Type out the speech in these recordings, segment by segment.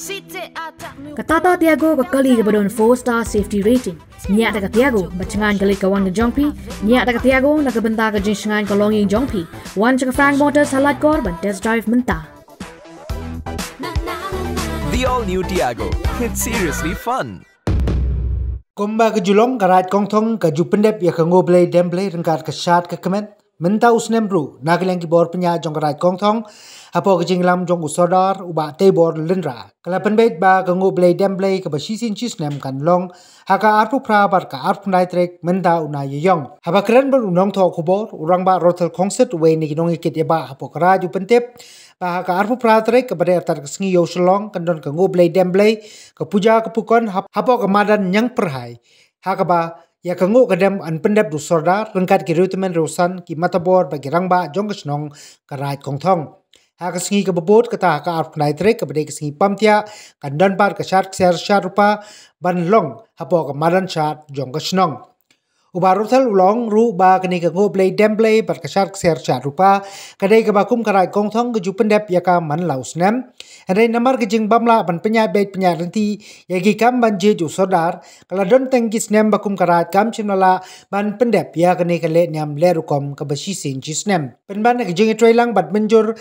Katata Tiago ka kali 4-star safety rating. Niya tak Tiago, bachangan kali kawan ke Jongpi. Niya tak ka Tiago, nakabenta ke jinshangan ka longying Jongpi. Wan cek Frank Motors salat kor ban test drive menta. The all-new Tiago. It's seriously fun. Komba ke julong karat kong tong ka jupendep ya ka ngoblay demblay rengkat ke shot ke kemen. มันต้าอุสเนมรูนักเลงกีบอร์ปัญญาจงกระไรกองทองฮับพอกจิงลำจงอุสอดาร์อุบะเตบอร์ลินรากลับเป็นเบดบากงูเบลดมเบลกับชีซินชีสเนมกันลงฮักอาร์ฟุพราบัดกับอาร์ฟุนไดเทรกมันต้าอุนายยองฮับครันบอร์อุนองทอคุบอร์อุรังบารอทเทลคอนเสิร์ตเวนิกินงอิกิตยบะฮับพอกราจูเป็นเทปบากอาร์ฟุพราเทรกกับเดอตาร์กสิงยอชลองกันดอนกงูเบลดมเบลกับปุจักกับปุกอนฮับฮับพอกมาดันยังเปรหาฮากบา ya kango kadam an pendep du sorda rengkat ki rutemen rusan ki matabor bagi rangba jong kesnong karat kong thong ha ka singi ka bobot ka ta ka arp nai tre ka bade ka singi kan dan par ka shark ser sharupa ban long hapo ke maran shat jong kesnong rutal ulong ru ba kani ke go play dem play par kasar ser cha rupa kadai ke bakum karai kong thong keju pendep ya ka man laus nem andai namar kejeng jing bamla ban penya bait penya renti ya kam ban je ju sodar kala don teng kis nem bakum karai kam la ban pendep ya kani ke le nyam le rukom ke basi sin jis nem pen ban ke jing e lang bat menjur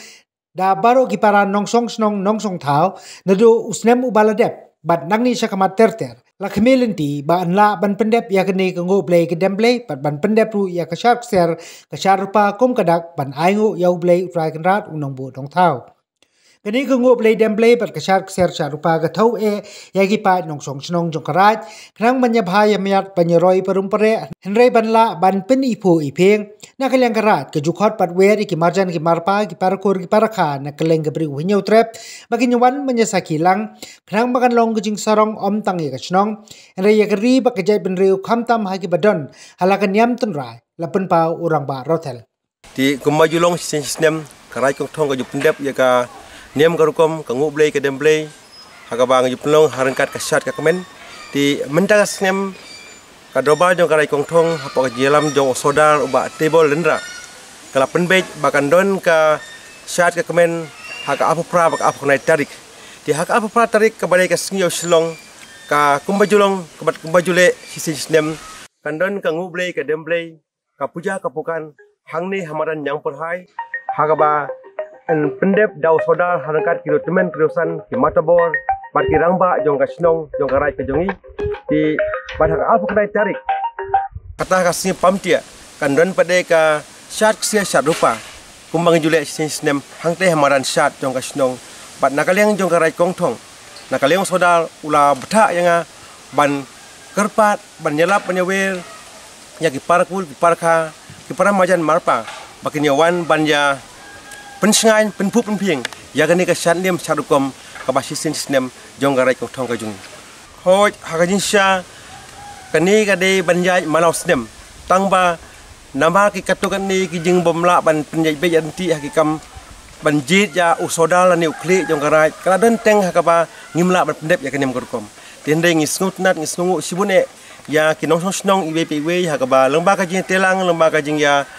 da baro ki para nong song snong nong song thao nadu usnem ubaladep bat nangni shakamat ter lakmelen ti ba anla ban pendep ya kene ke ngo play ke dem play pat ban pendep ru ya ka shark ser ka shark kom ka dak ban ai ngo ya play try kan rat unong bu dong thao kene ke ngo play dem play pat ka shark ser shark pa ka thau e ya gi pa nong song chnong jong karaj krang ban ya bha ya myat ban ya roi parum pare hen ban la ban pen i pho i pheng kaleng karat ke jukhot patwer ki marjan ki marpa ki parakor ki paraka nakaleng ke bri winyo trep makin yawan menyasa kilang kerang makan long ke jing sarong om tang ka chnong re ye ya kri ba jai ben kham tam ha ki badon halakan nyam tun rai pen pa urang ba rotel ti kemaju long sin sinem karai kong thong ya ka jupndep ye ka ka rukom ka blei ka demblei hakabang plong harangkat ka shat ka kemen ti mentang snem kadoba jong karai kong thong hapok jelam jong sodar uba tebol lendra kala penbej bakan don ka syat ka kemen haka apu pra bak apu kena tarik di haka apu pra tarik ka balai ka sngio silong ka kumbajulong kabat kumbajule hisin snem kandon ka nguble ka demble ka puja ka pukan hangni hamaran yang perhai hagaba en pendep dau sodar harangkat kilo temen kilosan ki matabor ka jongka jong ka rai ke jongi di badhag kena tarik kata kasih kandran pada ka shat ksia shat rupa kumbang jule hang teh maran shat jong sinong, bat nakaleng jong rai kong thong nakaleng sodal ula btha yanga ban kerpat ban nyelap penyewel ya ki parkul ki parkha ki paramajan marpa bakin yawan ban ya pensengan penpu penping ya gani ka shatnem sharukom kabashi sinem jong rai kong thong kajung hoj hagajin sha Kini kade banjai malos nem tangba nama ki katukan ni ki jing bomla ban penjai be yanti hakikam banjit ya usodal ni ukli jong karai kaladan teng hakaba ngimla ban pendep ya kenyam korkom tende ngisngut nat ngisngu sibune ya kini song snong ibe pe we hakaba lomba ka telang lomba ka ya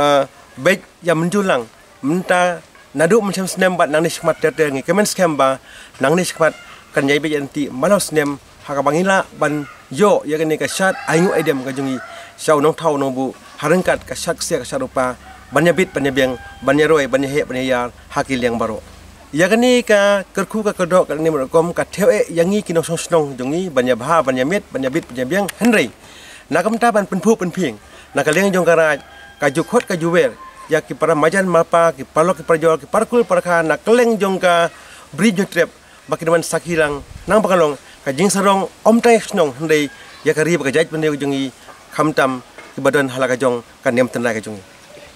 eh, be ya menjulang menta nadu mencem snem bat nang ni skmat kemen skemba nang ni skmat kan be yanti malau nem hakabang ila ban yo yagane ka shat ayu edem ka jungi sau nong thau nong bu harangkat ka shak sia ka sharupa banya bit banya beng banya roi banya he banya yar hakil yang baro yagane ka kerku ka kedok ka ni merokom ka thewe yangi kinong song song jungi banya bha banya met banya bit banya beng henry nakam ta ban penpu penping nakaleng jong karaj ka jukhot ka juwer ya ki para majan mapa ki palok ki parjol ki parkul parkha nakaleng jong ka bridge trip makinaman sakilang nang pakalong កញ្ញសរងអំតៃក្នុងនៃយករៀបកញ្ញពនីកញ្ញីខំតាំបដនហលកញ្ញកញ្ញមតណៃកញ្ញី